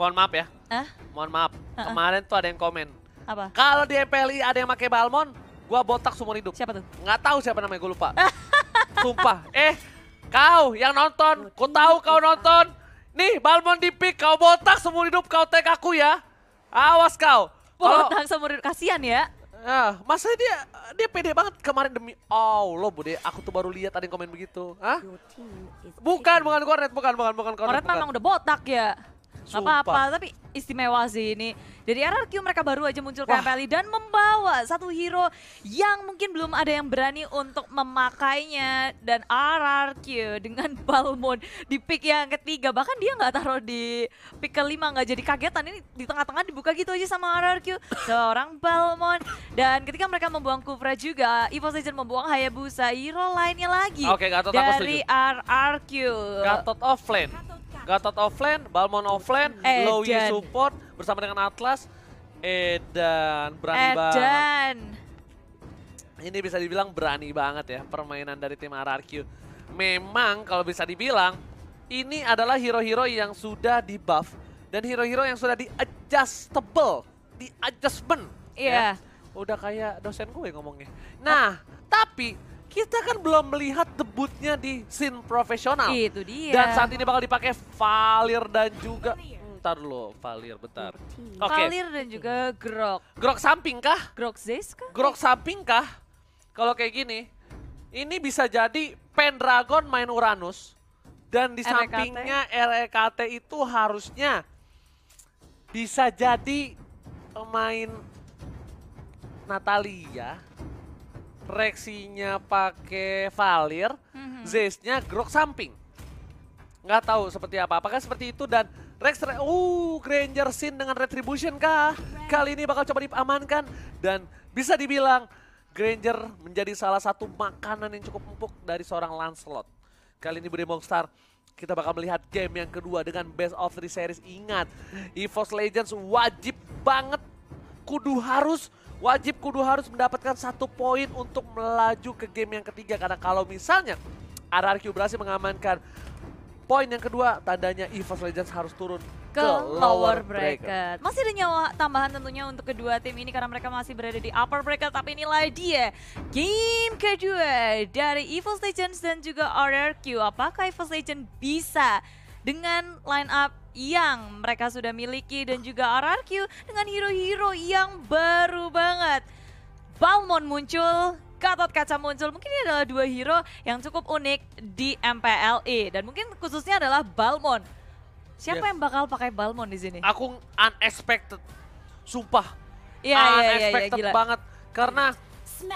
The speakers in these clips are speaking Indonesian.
mohon maaf ya. Eh? Mohon maaf. Kemarin tuh ada yang komen. Apa? Kalau di MPLI ada yang pakai balmon, gua botak seumur hidup. Siapa tuh? Nggak tahu siapa namanya, gue lupa. Sumpah. Eh, kau yang nonton, ku tahu kau nonton. Nih, balmon di pick, kau botak seumur hidup, kau tag aku ya. Awas kau. Botak seumur hidup, kasihan ya. Ya, masa dia dia pede banget kemarin demi Allah, oh, Bude, aku tuh baru lihat ada yang komen begitu. Hah? Bukan, bukan Cornet, bukan, bukan, bukan Cornet. Cornet memang udah botak ya apa-apa, tapi istimewa sih ini. Dari RRQ mereka baru aja muncul ke MPLI e dan membawa satu hero yang mungkin belum ada yang berani untuk memakainya. Dan RRQ dengan Balmond di pick yang ketiga. Bahkan dia nggak taruh di pick kelima, nggak jadi kagetan. Ini di tengah-tengah dibuka gitu aja sama RRQ. Seorang Balmond. Dan ketika mereka membuang Kufra juga, Evo Legend membuang Hayabusa. Hero lainnya lagi Oke, Gatot, dari RRQ. Gatot offline. Gatot offline, Balmon offline, Eden. Eh, Lowy support bersama dengan Atlas. Edan berani Edan. Eh, banget. Ini bisa dibilang berani banget ya permainan dari tim RRQ. Memang kalau bisa dibilang ini adalah hero-hero yang sudah di buff dan hero-hero yang sudah di adjustable, di adjustment. Iya. Yeah. Udah kayak dosen gue ngomongnya. Nah, tapi kita kan belum melihat debutnya di scene profesional. Itu dia. Dan saat ini bakal dipakai Valir dan juga bentar hmm, dulu, Valir bentar. Okay. Valir dan juga Grok. Grok samping kah? Grok Zeus kah? Grok samping kah? Kalau kayak gini, ini bisa jadi Pendragon main Uranus dan di e sampingnya RKT e itu harusnya bisa jadi main Natalia Rexinya pakai Valir, mm-hmm. Zeus-nya Grok samping. Nggak tahu seperti apa. Apakah seperti itu dan Rex, re uh, Granger Sin dengan Retribution kah? Kali ini bakal coba diamankan dan bisa dibilang Granger menjadi salah satu makanan yang cukup empuk dari seorang Lancelot. Kali ini Bremong Monster kita bakal melihat game yang kedua dengan best of three series. Ingat, EVOS Legends wajib banget, kudu harus wajib kudu harus mendapatkan satu poin untuk melaju ke game yang ketiga. Karena kalau misalnya RRQ berhasil mengamankan poin yang kedua, tandanya EVOS Legends harus turun ke, ke lower bracket. bracket. Masih ada nyawa tambahan tentunya untuk kedua tim ini karena mereka masih berada di upper bracket. Tapi inilah dia game kedua dari EVOS Legends dan juga RRQ. Apakah EVOS Legends bisa dengan line up yang mereka sudah miliki dan juga RRQ dengan hero-hero yang baru banget. Balmon muncul, Gatot Kaca muncul. Mungkin ini adalah dua hero yang cukup unik di MPLE dan mungkin khususnya adalah Balmon. Siapa yes. yang bakal pakai Balmon di sini? Aku unexpected. Sumpah. Iya, iya, iya, iya unexpected yeah, yeah, banget karena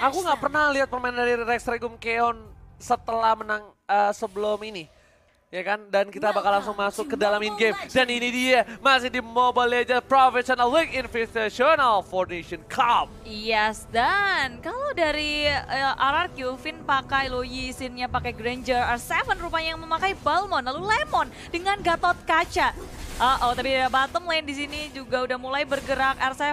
aku nggak pernah lihat permainan dari Rex Regum Keon setelah menang uh, sebelum ini ya kan? Dan kita bakal nah, langsung masuk ke dalam in-game. Dan ini dia, masih di Mobile Legends Professional League Invitational for Nation Cup. Yes, dan kalau dari uh, eh, RRQ, Finn pakai Yi Sinnya pakai Granger, R7 rupanya yang memakai Balmon, lalu Lemon dengan Gatot Kaca. Uh oh, tadi ada bottom lane di sini juga udah mulai bergerak R7.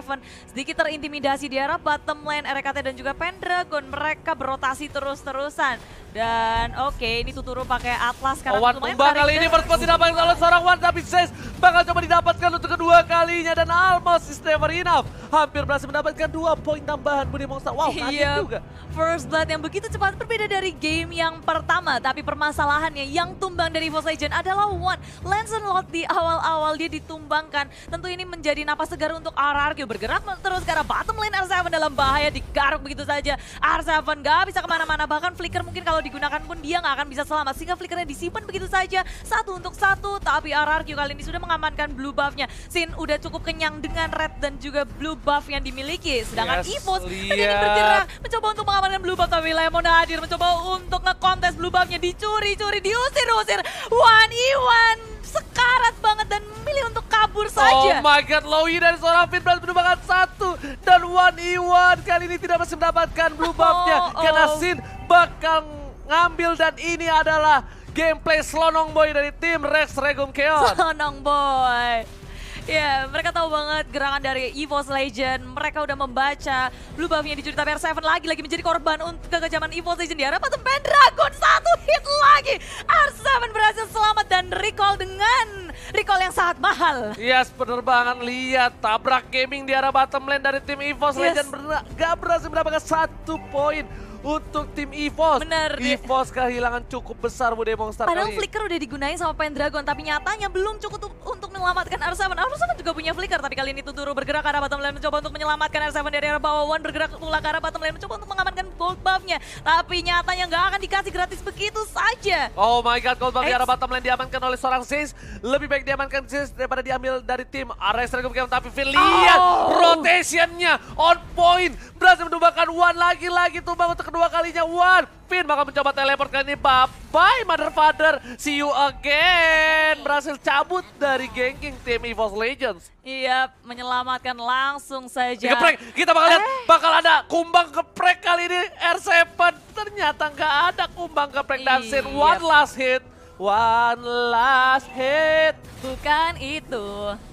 Sedikit terintimidasi di arah bottom lane RKT dan juga Pendragon. Mereka berotasi terus-terusan. Dan oke, okay, ini Tuturu pakai Atlas karena oh, lumayan Umba kali ini ya. first position dapat oleh seorang Wan tapi Chase bakal coba didapatkan untuk kedua kalinya dan almost is never enough. Hampir berhasil mendapatkan dua poin tambahan Budi Mongsa. Wow, iya. juga. First Blood yang begitu cepat berbeda dari game yang pertama. Tapi permasalahannya yang tumbang dari Evil Legend adalah Wan. Lot di awal-awal awal dia ditumbangkan. Tentu ini menjadi napas segar untuk RRQ bergerak terus karena bottom lane R7 dalam bahaya digaruk begitu saja. R7 gak bisa kemana-mana bahkan Flicker mungkin kalau digunakan pun dia nggak akan bisa selamat sehingga Flickernya disimpan begitu saja satu untuk satu. Tapi RRQ kali ini sudah mengamankan blue buffnya. Sin udah cukup kenyang dengan red dan juga blue buff yang dimiliki. Sedangkan yes, Evos menjadi bergerak mencoba untuk mengamankan blue buff tapi Lemon hadir mencoba untuk ngekontes blue buffnya dicuri-curi diusir-usir. One e one sekarat banget dan memilih untuk kabur saja. Oh my god, Lowy dan seorang Finbrand menumbangkan satu. Dan One one kali ini tidak masih mendapatkan blue buff-nya. Oh, oh. Karena Sin bakal ngambil dan ini adalah gameplay Slonong Boy dari tim Rex Regum Keon. Slonong Boy. Ya, yeah, mereka tahu banget gerangan dari EVOS Legend. Mereka udah membaca blue buff-nya di Jurita PR7 lagi-lagi menjadi korban untuk kekejaman EVOS Legend. di harapan tempat Dragon satu hit lagi. R7 berhasil selamat dan recall dengan recall yang sangat mahal. Yes, penerbangan lihat tabrak gaming di arah bottom lane dari tim EVOS yes. Legend. Ber gak berhasil mendapatkan satu poin untuk tim EVOS. Benar. EVOS kehilangan cukup besar Bu Demonstar Padahal kali. Flicker udah digunain sama Pendragon, tapi nyatanya belum cukup untuk menyelamatkan R7. R7 juga punya flicker, tapi kali ini Tuturu bergerak ke arah bottom lane mencoba untuk menyelamatkan R7 dari arah bawah. One bergerak pula ke arah bottom lane mencoba untuk mengamankan gold buff-nya. Tapi nyatanya nggak akan dikasih gratis begitu saja. Oh my god, gold buff di arah bottom lane diamankan oleh seorang sis. Lebih baik diamankan sis daripada diambil dari tim Ares Dragon Tapi Vin lihat oh. rotation-nya on point. Berhasil menumbangkan One lagi-lagi tumbang untuk kedua kalinya One. Vin bakal mencoba teleport kali ini. Bye-bye mother father. See you again berhasil cabut dari ganking tim EVOS Legends. Iya, menyelamatkan langsung saja. Geprek, kita bakal lihat, eh. bakal ada kumbang geprek kali ini R7. Ternyata nggak ada kumbang geprek dan iya. Sin. One last hit One last hit. Bukan itu,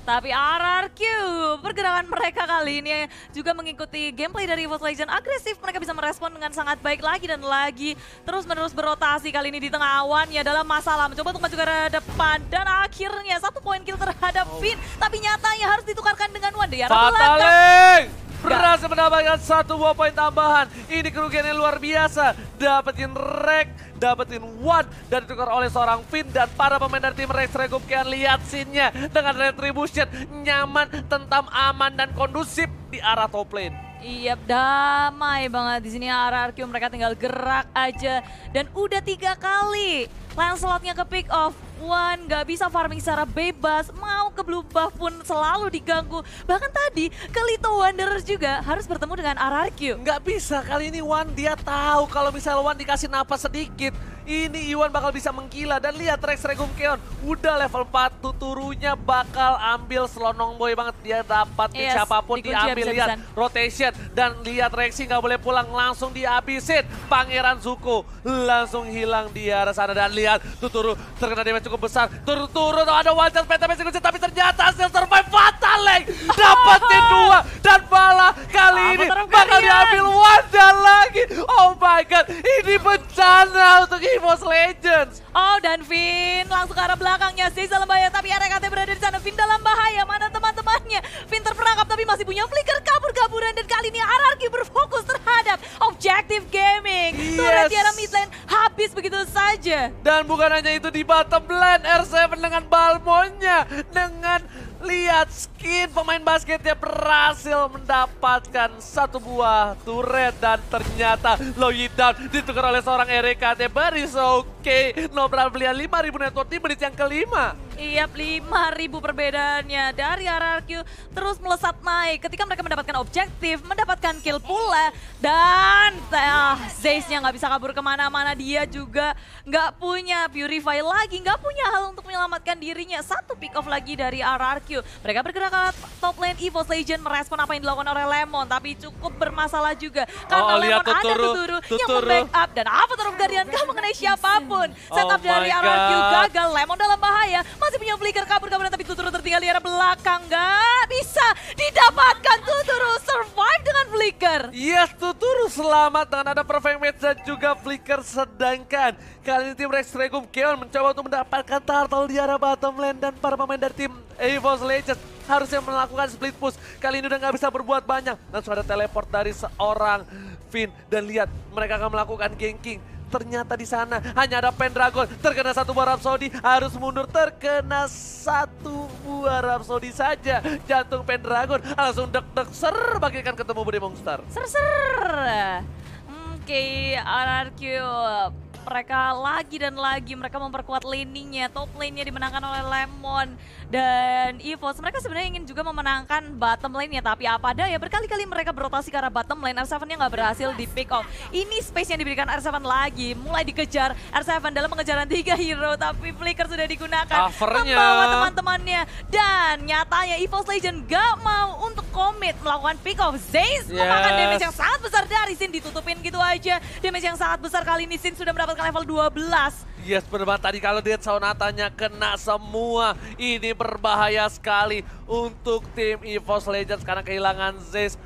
tapi RRQ. Pergerakan mereka kali ini juga mengikuti gameplay dari Evil Legend. Agresif, mereka bisa merespon dengan sangat baik lagi dan lagi. Terus-menerus berotasi kali ini di tengah awan ya dalam masalah. Mencoba untuk maju ke depan dan akhirnya satu poin kill terhadap oh. Finn. Tapi nyatanya harus ditukarkan dengan Wanda. Ya, berhasil mendapatkan satu buah poin tambahan. Ini kerugiannya luar biasa. Dapetin rek, dapetin one, dan ditukar oleh seorang Finn. Dan para pemain dari tim Rex kian lihat scene-nya dengan retribution. Nyaman, tentam, aman, dan kondusif di arah top lane. Iya, damai banget di sini arah Ararkium mereka tinggal gerak aja dan udah tiga kali Lancelotnya ke pick off one, nggak bisa farming secara bebas, mau ke blue buff pun selalu diganggu. Bahkan tadi ke Lito Wanderers juga harus bertemu dengan RRQ. Nggak bisa, kali ini Wan dia tahu kalau misalnya one dikasih napas sedikit, ini Iwan bakal bisa mengkila. Dan lihat Rex Regum Keon, udah level 4, tuturunya bakal ambil selonong boy banget. Dia dapat yes, siapapun di diambil, bisa lihat bisa. rotation. Dan lihat Rexi nggak boleh pulang, langsung dihabisin. Pangeran Zuko langsung hilang di arah sana. Dan lihat tuturu terkena damage cukup besar. Turun-turun ada one chance Petames Eagles tapi ternyata hasil survive fatal Leng. Dapatin dua dan malah kali ini bakal diambil wajah lagi. Oh my god, ini bencana untuk Evos Legends. Oh dan Vin langsung ke arah belakangnya sih dalam bahaya tapi RKT berada di sana. Vin dalam bahaya, mana teman-temannya? Vin terperangkap tapi masih punya flicker kabur-kaburan dan kali ini RRQ berfokus terhadap objektif game habis begitu saja. Dan bukan hanya itu di bottom lane R7 dengan Balmonnya. Dengan lihat skin pemain basketnya berhasil mendapatkan satu buah turret. Dan ternyata Loyi down ditukar oleh seorang RKT. Baris oke. Okay. Nobral beliau 5.000 network di menit yang kelima. Iya, 5.000 perbedaannya dari RRQ terus melesat naik ketika mereka mendapatkan objektif, mendapatkan kill pula, dan Zeus-nya nggak bisa kabur kemana-mana. Dia juga nggak punya Purify lagi. Nggak punya hal untuk menyelamatkan dirinya. Satu pick off lagi dari RRQ. Mereka bergerak ke top lane. EVO Legion merespon apa yang dilakukan oleh Lemon. Tapi cukup bermasalah juga. Karena oh, Lemon tuturu, ada tuturu, tuturu yang membackup. Dan apa terus Guardian kamu mengenai siapapun. Oh Setup oh dari RRQ gagal. Lemon dalam bahaya. Masih punya flicker kabur kemana Tapi tuturu tertinggal di arah belakang. Nggak bisa didapatkan tuturu. Survive dengan flicker. Flicker. Yes, iya, Tuturu selamat dengan ada perfect match dan juga Flicker. Sedangkan kali ini tim Rex Regum Keon mencoba untuk mendapatkan turtle di arah bottom lane dan para pemain dari tim Evos Legends harusnya melakukan split push. Kali ini udah nggak bisa berbuat banyak. Langsung ada teleport dari seorang Finn. Dan lihat, mereka akan melakukan ganking. Ternyata di sana hanya ada Pendragon. Terkena satu buah Rhapsody. Harus mundur. Terkena satu buah Rhapsody saja. Jantung Pendragon langsung deg-deg ser. Bagikan ketemu Budi Monster. Ser-ser. Hmm, oke, okay, RRQ mereka lagi dan lagi mereka memperkuat laningnya top lane-nya dimenangkan oleh Lemon dan Evos mereka sebenarnya ingin juga memenangkan bottom lane-nya tapi apa ada ya berkali-kali mereka berotasi karena bottom lane R7-nya nggak berhasil di pick off ini space yang diberikan R7 lagi mulai dikejar R7 dalam pengejaran tiga hero tapi flicker sudah digunakan Covernya. membawa teman-temannya dan nyatanya Evos Legend gak mau untuk komit melakukan pick off. Zeiss yes. memakan damage yang sangat besar dari Sin ditutupin gitu aja. Damage yang sangat besar kali ini Sin sudah mendapatkan level 12. Yes, benar tadi kalau lihat Saunatanya kena semua. Ini berbahaya sekali untuk tim EVOS Legends karena kehilangan Zeiss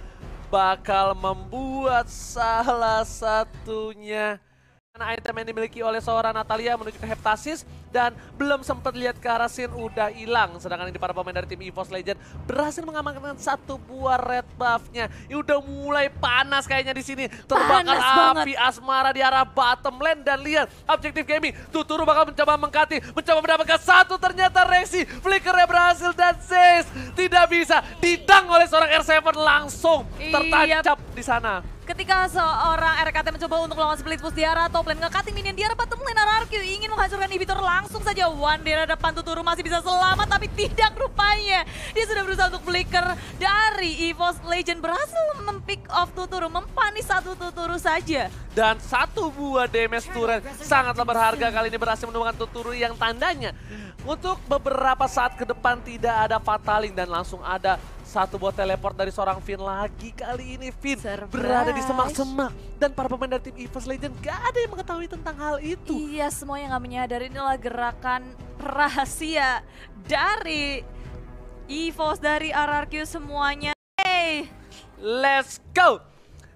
bakal membuat salah satunya item yang dimiliki oleh seorang Natalia menuju ke heptasis dan belum sempat lihat ke arah scene udah hilang. Sedangkan ini para pemain dari tim EVOS Legend berhasil mengamankan satu buah red buffnya. Ini udah mulai panas kayaknya di sini. Terbakar panas api banget. asmara di arah bottom lane dan lihat objektif gaming. Tuturu bakal mencoba mengkati, mencoba mendapatkan satu ternyata reaksi. Flickernya berhasil dan Zeus tidak bisa didang oleh seorang R7 langsung iya. tertancap iya. di sana ketika seorang RKT mencoba untuk melawan split push arah top lane ngekati minion di arah bottom lane RRQ ingin menghancurkan inhibitor langsung langsung saja Wandera depan Tuturu masih bisa selamat tapi tidak rupanya. Dia sudah berusaha untuk flicker dari EVOS Legend berhasil mempick off Tuturu, mempani satu Tuturu saja. Dan satu buah damage turret sangatlah berharga kali ini berhasil menemukan Tuturu yang tandanya untuk beberapa saat ke depan tidak ada fataling dan langsung ada satu buat teleport dari seorang Finn lagi. Kali ini Finn Surprise. berada di semak-semak. Dan para pemain dari tim Evers Legend gak ada yang mengetahui tentang hal itu. Iya, semua yang gak menyadari inilah gerakan rahasia dari EVOS, dari RRQ semuanya. Hey. Let's go!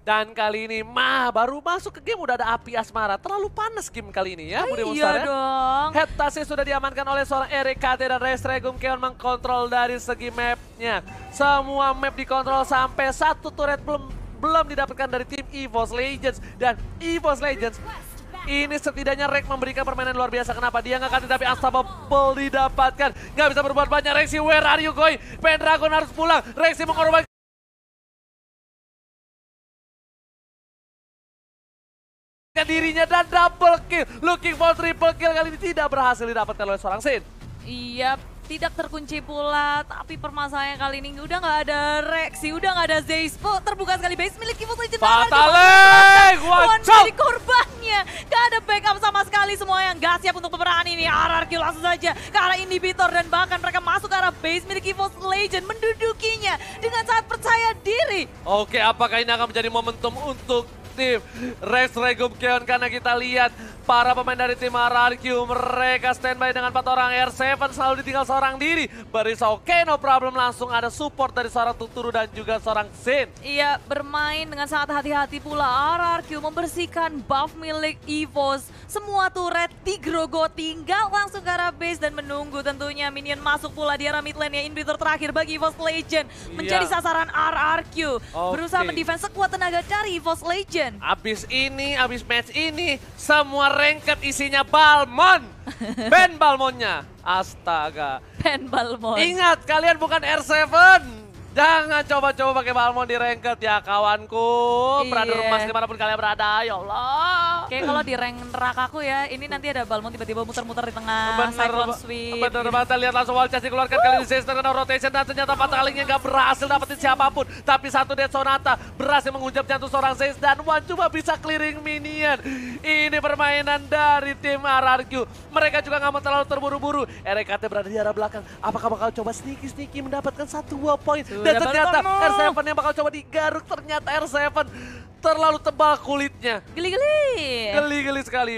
Dan kali ini mah baru masuk ke game udah ada api asmara. Terlalu panas game kali ini ya Ay, Budi Mustar. Iya ya. dong. sudah diamankan oleh seorang RKT dan Restregum Keon mengkontrol dari segi mapnya. Semua map dikontrol sampai satu turret belum belum didapatkan dari tim EVOS Legends. Dan EVOS Legends ini setidaknya Rek memberikan permainan luar biasa. Kenapa? Dia nggak kasih tapi unstoppable didapatkan. Nggak bisa berbuat banyak. Rexy, where are you going? Pendragon harus pulang. Rexy mengorbankan dirinya dan double kill. Looking for triple kill kali ini tidak berhasil didapatkan oleh seorang Sin. Iya, yep tidak terkunci pula. Tapi permasalahannya kali ini udah nggak ada Rexy, udah nggak ada Zeispo. Terbuka sekali base milik Kivo Legend. Fatale, One milik korbannya. Gak ada backup sama sekali semua yang gak siap untuk peperangan ini. RRQ langsung saja ke arah inhibitor dan bahkan mereka masuk ke arah base milik Kivo Legend. Mendudukinya dengan sangat percaya diri. Oke, apakah ini akan menjadi momentum untuk tim Rex Regum Keon karena kita lihat para pemain dari tim RRQ mereka standby dengan empat orang R7 selalu ditinggal seorang diri. Baris oke, okay, no problem. Langsung ada support dari seorang Tuturu dan juga seorang Zin. Iya, bermain dengan sangat hati-hati pula. RRQ membersihkan buff milik EVOS. Semua turret Grogo tinggal langsung ke arah base dan menunggu tentunya minion masuk pula di arah mid lane ya. Inhibitor terakhir bagi EVOS Legend. Iya. Menjadi iya. sasaran RRQ. Okay. Berusaha mendefense sekuat tenaga cari EVOS Legend. Abis ini, abis match ini, semua ranked isinya Balmon. Ben Balmonnya. Astaga. Penbal mod. Ingat, kalian bukan R7. Jangan coba-coba pakai Balmond di ranked ya kawanku. Iya. Brother emas dimanapun kalian berada, ya Allah. Kayak kalau di rank neraka aku ya, ini nanti ada Balmond tiba-tiba muter-muter di tengah, bener, Sweep. Bener gitu. banget, lihat langsung wall dikeluarkan uh. kali ini Zester kena rotation dan ternyata patah kalinya nggak berhasil dapetin siapapun. Tapi satu Dead Sonata berhasil menghujam jantung seorang Zeus dan Wan cuma bisa clearing minion. Ini permainan dari tim RRQ. Mereka juga gak mau terlalu terburu-buru. RKT berada di arah belakang. Apakah bakal coba sneaky-sneaky mendapatkan satu dua poin? Dan ternyata R7 yang bakal coba digaruk. Ternyata R7 terlalu tebal kulitnya. Geli-geli. Geli-geli sekali.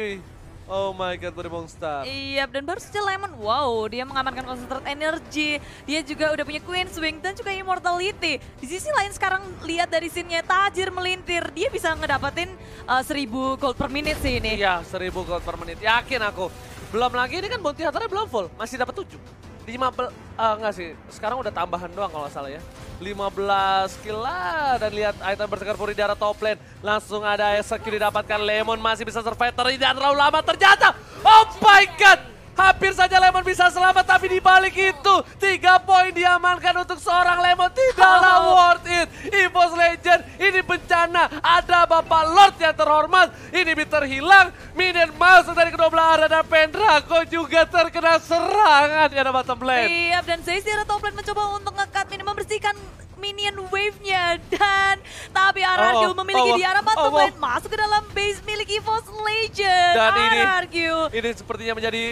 Oh my god, dari Monster. Iya, dan baru saja Lemon, wow, dia mengamankan konsentrat energi. Dia juga udah punya Queen Swing dan juga Immortality. Di sisi lain sekarang lihat dari sinnya Tajir melintir. Dia bisa ngedapetin uh, eh, 1000 gold per menit sih ini. Iya, seribu gold per menit. Yakin aku. Belum lagi ini kan bounty hunter belum full, masih dapat tujuh. 15, uh, eh, enggak sih, sekarang udah tambahan doang kalau salah ya. 15 kill lah, dan lihat item bersekar puri di arah top lane. Langsung ada execute didapatkan, Lemon masih bisa survive, tidak terlalu lama, ternyata, oh my god! Hampir saja Lemon bisa selamat tapi dibalik itu tiga poin diamankan untuk seorang Lemon tidaklah oh. worth it. Evos Legend ini bencana ada Bapak Lord yang terhormat ini terhilang. Minion masuk dari kedua belah arah dan Pendrago juga terkena serangan ya ada bottom Iya dan Zeiss top lane mencoba untuk ngekat minimal bersihkan minion wave-nya dan tapi Arargyu oh, oh, memiliki oh, di arah bottom oh, oh. masuk ke dalam base milik EVOS Legend. Dan Arargyu. ini, ini sepertinya menjadi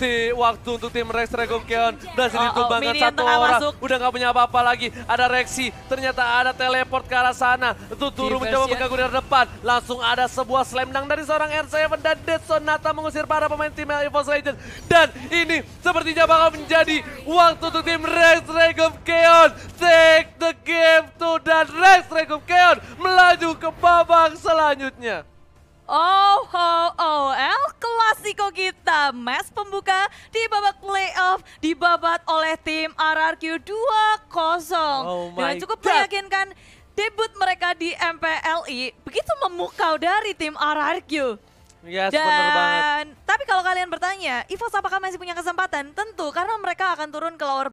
masih waktu untuk tim Rex Keon berhasil oh, ditumbangkan oh, satu orang. Masuk. Udah nggak punya apa-apa lagi. Ada Rexi, ternyata ada teleport ke arah sana. Tuturu mencoba mengganggu ya. dari depan. Langsung ada sebuah slam dunk dari seorang R7 dan Dead Sonata mengusir para pemain tim Evos Legend. Dan ini sepertinya bakal menjadi waktu untuk tim Rex Keon Take the game to dan Rex Keon melaju ke babak selanjutnya. Oh, oh, oh, El Clasico kita. Match pembuka di babak playoff dibabat oleh tim RRQ 2-0. Oh Dengan cukup meyakinkan debut mereka di MPLI begitu memukau dari tim RRQ. Yes, iya, Dan, Tapi kalau kalian bertanya, Evos apakah masih punya kesempatan? Tentu, karena mereka akan turun ke lower